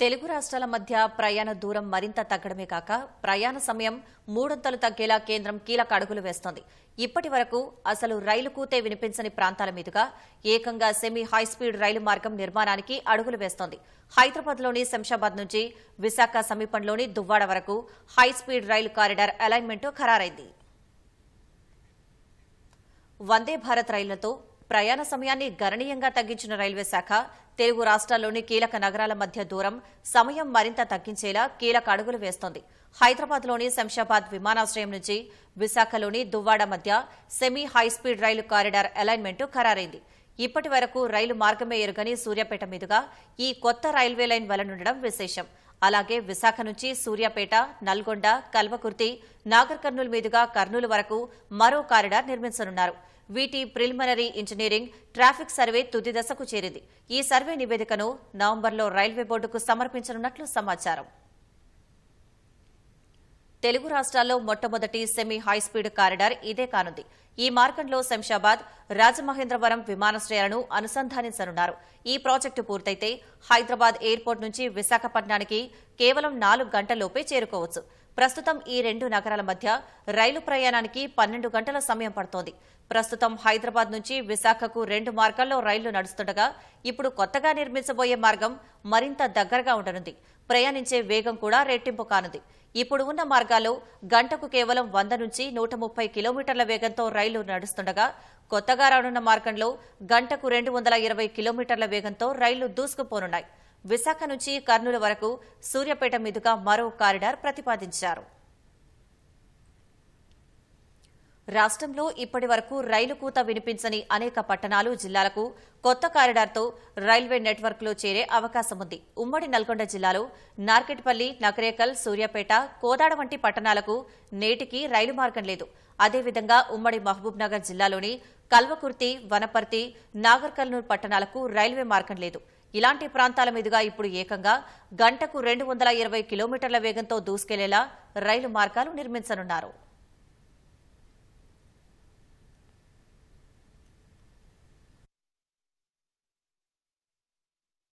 తెలుగు రాష్ట్రాల మధ్య ప్రయాణ దూరం మరింత తగ్గడమే కాక ప్రయాణ సమయం మూడొంతలు తగ్గేలా కేంద్రం కీలక అడుగులు వేస్తోంది ఇప్పటి వరకు అసలు రైలు కూతే వినిపించని ప్రాంతాల మీదుగా ఏకంగా సెమీ హైస్పీడ్ రైలు మార్గం నిర్మాణానికి అడుగులు వేస్తోంది హైదరాబాద్లోని శంషాబాద్ నుంచి విశాఖ సమీపంలోని దువ్వాడ వరకు హైస్పీడ్ రైలు కారిడార్ అలైన్మెంట్ ఖరారైంది వందే భారత్ రైళ్లతో ప్రయాణ సమయాన్ని గణనీయంగా తగ్గించిన రైల్వే శాఖ తెలుగు రాష్ట్రాల్లోని కీలక నగరాల మధ్య దూరం సమయం మరింత తగ్గించేలా కీలక అడుగులు వేస్తోంది హైదరాబాద్లోని శంషాబాద్ విమానాశ్రయం నుంచి విశాఖలోని దువ్వాడ మధ్య సెమీ హైస్పీడ్ రైలు కారిడార్ అలైన్మెంట్ ఖరారైంది ఇప్పటి వరకు రైలు మార్గమే ఎరుగని సూర్యాపేట మీదుగా ఈ కొత్త రైల్వే లైన్ వలనుండడం విశేషం అలాగే విశాఖ నుంచి సూర్యాపేట నల్గొండ కల్వకుర్తి నాగర్ కర్నూలు మీదుగా కర్నూలు వరకు మరో కారిడార్ నిర్మించనున్నారు వీటి ప్రిలిమినరీ ఇంజనీరింగ్ ట్రాఫిక్ సర్వే తుది దశకు చేరింది ఈ సర్వే నివేదికను నవంబర్లో రైల్వే బోర్డుకు సమర్పించనున్నట్లు సమాచారం తెలుగు రాష్ట్రాల్లో మొట్టమొదటి సెమీ హైస్పీడ్ కారిడార్ ఇదే కానుంది ఈ మార్గంలో శంషాబాద్ రాజమహేంద్రవరం విమానాశ్రయాలను అనుసంధానించనున్నారు ఈ ప్రాజెక్టు పూర్తయితే హైదరాబాద్ ఎయిర్పోర్ట్ నుంచి విశాఖపట్నానికి కేవలం నాలుగు గంటల్లోపే చేరుకోవచ్చు ప్రస్తుతం ఈ రెండు నగరాల మధ్య రైలు ప్రయాణానికి పన్నెండు గంటల సమయం పడుతోంది ప్రస్తుతం హైదరాబాద్ నుంచి విశాఖకు రెండు మార్గాల్లో రైళ్లు నడుస్తుండగా ఇప్పుడు కొత్తగా నిర్మించబోయే మార్గం మరింత దగ్గరగా ఉండనుంది ప్రయాణించే వేగం కూడా రెట్టింపు కానుంది ఇప్పుడు ఉన్న మార్గాల్లో గంటకు కేవలం వంద నుంచి నూట ముప్పై కిలోమీటర్ల వేగంతో రైళ్లు నడుస్తుండగా కొత్తగా రానున్న మార్గంలో గంటకు రెండు వందల ఇరవై కిలోమీటర్ల వేగంతో రైళ్లు దూసుకుపోనున్నాయి విశాఖ నుంచి కర్నూలు వరకు సూర్యపేట మీదుగా మరో కారిడార్ ప్రతిపాదించారు రాష్ట్రంలో ఇప్పటి వరకు రైలు కూత వినిపించని అనేక పట్టణాలు జిల్లాలకు కొత్త కారిడార్తో రైల్వే నెట్వర్క్లో చేరే అవకాశం ఉంది ఉమ్మడి నల్గొండ జిల్లాలో నార్కెట్పల్లి నకరేకల్ సూర్యాపేట కోదాడ వంటి పట్టణాలకు నేటికి రైలు మార్గం లేదు అదేవిధంగా ఉమ్మడి మహబూబ్నగర్ జిల్లాలోని కల్వకుర్తి వనపర్తి నాగర్కల్నూర్ పట్టణాలకు రైల్వే మార్గం లేదు ఇలాంటి ప్రాంతాల మీదుగా ఇప్పుడు ఏకంగా గంటకు రెండు కిలోమీటర్ల వేగంతో దూసుకెళ్లేలా రైలు మార్గాలు నిర్మించనున్నారు